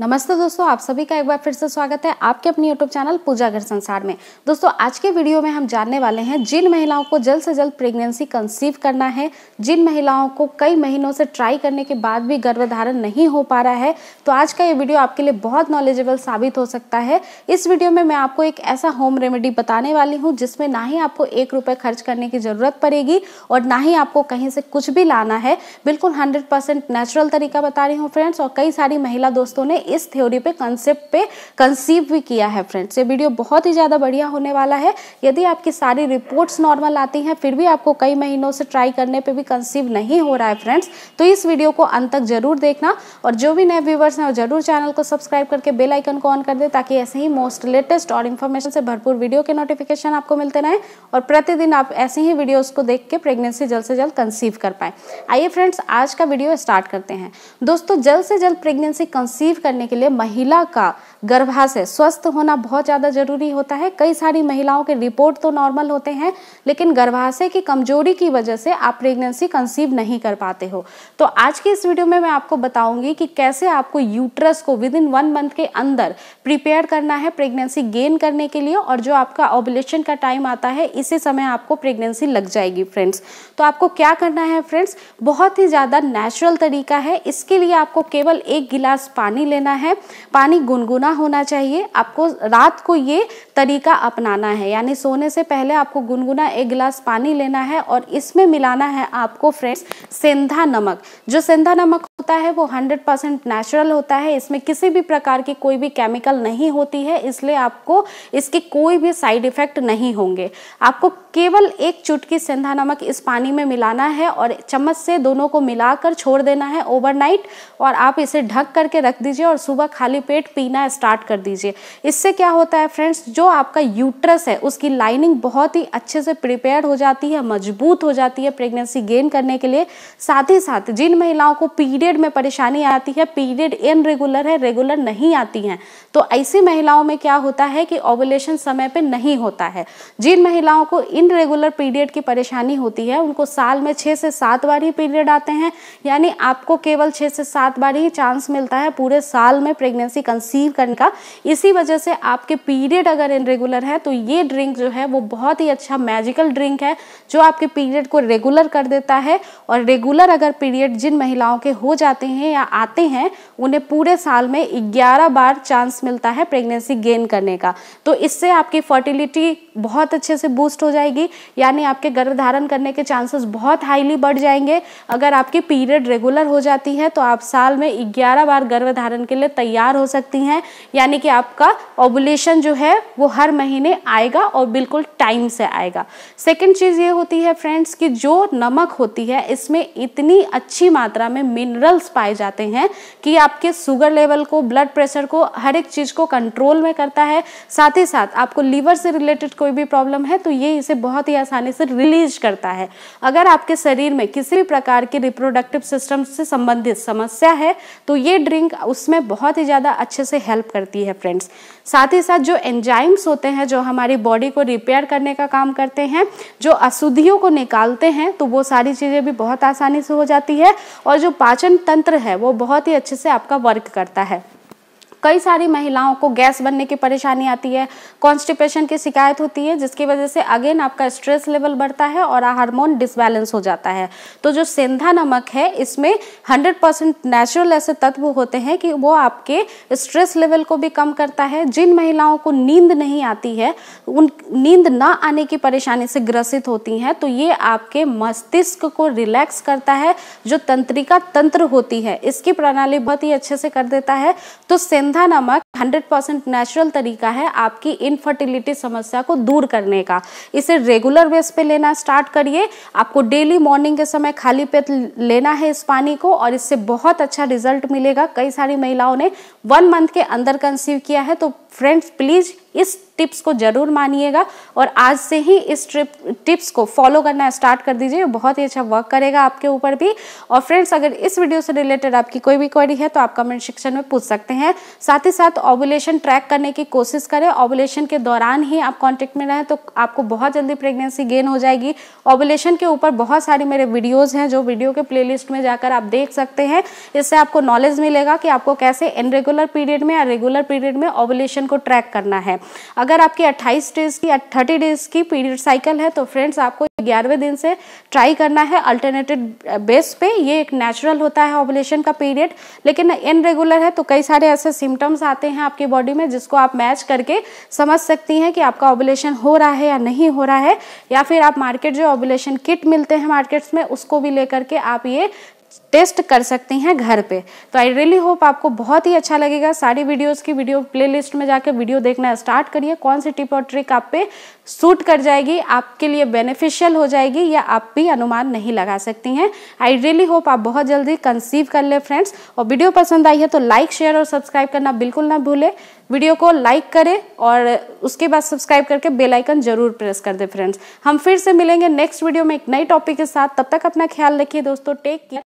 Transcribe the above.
नमस्ते दोस्तों आप सभी का एक बार फिर से स्वागत है आपके अपने यूट्यूब चैनल पूजा घर संसार में दोस्तों आज के वीडियो में हम जानने वाले हैं जिन महिलाओं को जल्द से जल्द प्रेगनेंसी कंसीव करना है जिन महिलाओं को कई महीनों से ट्राई करने के बाद भी गर्भधारण नहीं हो पा रहा है तो आज का ये वीडियो आपके लिए बहुत नॉलेजेबल साबित हो सकता है इस वीडियो में मैं आपको एक ऐसा होम रेमेडी बताने वाली हूँ जिसमें ना ही आपको एक रुपये खर्च करने की ज़रूरत पड़ेगी और ना ही आपको कहीं से कुछ भी लाना है बिल्कुल हंड्रेड नेचुरल तरीका बता रही हूँ फ्रेंड्स और कई सारी महिला दोस्तों ने इस थ्योरी पे कंसेप्ट पे कंसीव भी किया है फ्रेंड्स ये वीडियो बहुत ही ज़्यादा बढ़िया होने वाला है यदि आपकी सारी रिपोर्ट्स नॉर्मल आती हैं फिर भी आपको कई महीनों से ट्राई करने पर भी कंसीव नहीं हो रहा है फ्रेंड्स तो इस वीडियो को अंत तक जरूर देखना और जो भी नए व्यूवर्स हैं वो जरूर चैनल को सब्सक्राइब करके बेल आइकन को ऑन कर दें ताकि ऐसे ही मोस्ट लेटेस्ट और इन्फॉर्मेशन से भरपूर वीडियो के नोटिफिकेशन आपको मिलते रहें और प्रतिदिन आप ऐसे ही वीडियोस को देख के प्रेगनेंसी जल्द से जल्द कंसीव कर पाए आइए फ्रेंड्स आज का वीडियो स्टार्ट करते हैं दोस्तों जल्द से जल्द प्रेगनेंसी कंसीव करने करने के लिए महिला का गर्भाशय स्वस्थ होना बहुत ज़्यादा जरूरी होता है कई सारी महिलाओं के रिपोर्ट तो नॉर्मल होते हैं लेकिन गर्भाशय की कमजोरी की वजह से आप प्रेगनेंसी कंसीव नहीं कर पाते हो तो आज की इस वीडियो में मैं आपको बताऊंगी कि कैसे आपको यूट्रस को विद इन वन मंथ के अंदर प्रिपेयर करना है प्रेगनेंसी गेन करने के लिए और जो आपका ओबुलेशन का टाइम आता है इसी समय आपको प्रेगनेंसी लग जाएगी फ्रेंड्स तो आपको क्या करना है फ्रेंड्स बहुत ही ज़्यादा नेचुरल तरीका है इसके लिए आपको केवल एक गिलास पानी लेना लेना है पानी गुनगुना होना चाहिए आपको रात को ये तरीका अपनाना है यानी सोने से पहले आपको गुनगुना एक गिलास पानी लेना है और इसमें मिलाना है आपको फ्रेंड्स सेंधा नमक जो सेंधा नमक होता है वो 100 परसेंट नेचुरल होता है इसमें किसी भी प्रकार की कोई भी केमिकल नहीं होती है इसलिए आपको इसके कोई भी साइड इफ़ेक्ट नहीं होंगे आपको केवल एक चुटकी सेंधा नमक इस पानी में मिलाना है और चम्मच से दोनों को मिलाकर छोड़ देना है ओवरनाइट और आप इसे ढक करके रख दीजिए और सुबह खाली पेट पीना स्टार्ट कर दीजिए इससे क्या होता है फ्रेंड्स जो आपका यूट्रस है उसकी लाइनिंग बहुत ही अच्छे से प्रिपेयर हो जाती है मजबूत हो जाती है प्रेगनेंसी गेन करने के लिए साथ ही साथ जिन महिलाओं को पीरियड पीरियड में परेशानी आती है पीरियड इनरेगुलर है रेगुलर नहीं आती हैं तो ऐसी महिलाओं में क्या होता है कि ओवुलेशन समय पे नहीं होता है जिन महिलाओं को इनरेगुलर पीरियड की परेशानी होती है उनको साल में छः से सात बार ही पीरियड आते हैं यानी आपको केवल छः से सात बार ही चांस मिलता है पूरे साल में प्रेगनेंसी कंसीव करने का इसी वजह से आपके पीरियड अगर इनरेगुलर है तो ये ड्रिंक जो है वो बहुत ही अच्छा मैजिकल ड्रिंक है जो आपके पीरियड को रेगुलर कर देता है और रेगुलर अगर पीरियड जिन महिलाओं के हो जाए जाते हैं या आते हैं उन्हें पूरे साल में 11 बार चांस मिलता है प्रेगनेंसी गेन करने का तो इससे आपकी फर्टिलिटी बहुत अच्छे से बूस्ट हो जाएगी यानी आपके गर्भधारण करने के चांसेस बहुत हाईली बढ़ जाएंगे अगर आपकी पीरियड रेगुलर हो जाती है तो आप साल में ग्यारह बार गर्भधारण के लिए तैयार हो सकती हैं यानी कि आपका ओबुलेशन जो है वो हर महीने आएगा और बिल्कुल टाइम से आएगा सेकेंड चीज़ ये होती है फ्रेंड्स कि जो नमक होती है इसमें इतनी अच्छी मात्रा में मिनरल एनिमल्स पाए जाते हैं कि आपके शुगर लेवल को ब्लड प्रेशर को हर एक चीज़ को कंट्रोल में करता है साथ ही साथ आपको लीवर से रिलेटेड कोई भी प्रॉब्लम है तो ये इसे बहुत ही आसानी से रिलीज करता है अगर आपके शरीर में किसी भी प्रकार के रिप्रोडक्टिव सिस्टम से संबंधित समस्या है तो ये ड्रिंक उसमें बहुत ही ज़्यादा अच्छे से हेल्प करती है फ्रेंड्स साथ ही साथ जो एंजाइम्स होते हैं जो हमारी बॉडी को रिपेयर करने का काम करते हैं जो अशुद्धियों को निकालते हैं तो वो सारी चीज़ें भी बहुत आसानी से हो जाती है और जो पाचन तंत्र है वो बहुत ही अच्छे से आपका वर्क करता है कई सारी महिलाओं को गैस बनने की परेशानी आती है कॉन्स्टिपेशन की शिकायत होती है जिसकी वजह से अगेन आपका स्ट्रेस लेवल बढ़ता है और हार्मोन डिसबैलेंस हो जाता है तो जो सेंधा नमक है इसमें 100 परसेंट नेचुरल ऐसे तत्व होते हैं कि वो आपके स्ट्रेस लेवल को भी कम करता है जिन महिलाओं को नींद नहीं आती है उन नींद ना आने की परेशानी से ग्रसित होती हैं तो ये आपके मस्तिष्क को रिलैक्स करता है जो तंत्रिका तंत्र होती है इसकी प्रणाली बहुत ही अच्छे से कर देता है तो सेंधा नमक हंड्रेड परसेंट नेचुरल तरीका है आपकी इनफर्टिलिटी समस्या को दूर करने का इसे रेगुलर बेस पे लेना स्टार्ट करिए आपको डेली मॉर्निंग के समय खाली पेट लेना है इस पानी को और इससे बहुत अच्छा रिजल्ट मिलेगा कई सारी महिलाओं ने वन मंथ के अंदर कंसीव किया है तो फ्रेंड्स प्लीज़ इस टिप्स को जरूर मानिएगा और आज से ही इस ट्रिप टिप्स को फॉलो करना स्टार्ट कर दीजिए बहुत ही अच्छा वर्क करेगा आपके ऊपर भी और फ्रेंड्स अगर इस वीडियो से रिलेटेड आपकी कोई भी क्वेरी है तो आप कमेंट सेक्शन में पूछ सकते हैं साथ ही साथ ओवुलेशन ट्रैक करने की कोशिश करें ओवुलेशन के दौरान ही आप कांटेक्ट में रहें तो आपको बहुत जल्दी प्रेगनेंसी गेन हो जाएगी ओवुलेशन के ऊपर बहुत सारे मेरे वीडियोस हैं जो वीडियो के प्लेलिस्ट में जाकर आप देख सकते हैं इससे आपको नॉलेज मिलेगा कि आपको कैसे इनरेगुलर पीरियड में या रेगुलर पीरियड में ओवुलेशन को ट्रैक करना है अगर आपकी अट्ठाईस डेज की थर्टी डेज की पीरियड साइकिल है तो फ्रेंड्स आपको ग्यारहवें दिन से ट्राई करना है अल्टरनेटेड बेस पे ये एक नेचुरल होता है ऑबुलेशन का पीरियड लेकिन इनरेगुलर है तो कई सारे ऐसे सिम्टम्स आते हैं हैं आपकी बॉडी में जिसको आप मैच करके समझ सकती हैं कि आपका ओबुलेशन हो रहा है या नहीं हो रहा है या फिर आप मार्केट जो ओबुलेशन किट मिलते हैं मार्केट्स में उसको भी लेकर के आप ये टेस्ट कर सकते हैं घर पे तो आई रियली होप आपको बहुत ही अच्छा लगेगा सारी वीडियोस की वीडियो प्लेलिस्ट में जाकर वीडियो देखना स्टार्ट करिए कौन सी टिप और ट्रिक आप पे सूट कर जाएगी आपके लिए बेनिफिशियल हो जाएगी या आप भी अनुमान नहीं लगा सकती हैं आई रियली होप आप बहुत जल्दी कंसीव कर ले फ्रेंड्स और वीडियो पसंद आई है तो लाइक शेयर और सब्सक्राइब करना बिल्कुल ना भूलें वीडियो को लाइक करें और उसके बाद सब्सक्राइब करके बेल आइकन जरूर प्रेस कर दे फ्रेंड्स हम फिर से मिलेंगे नेक्स्ट वीडियो में एक नए टॉपिक के साथ तब तक अपना ख्याल रखिए दोस्तों टेक केयर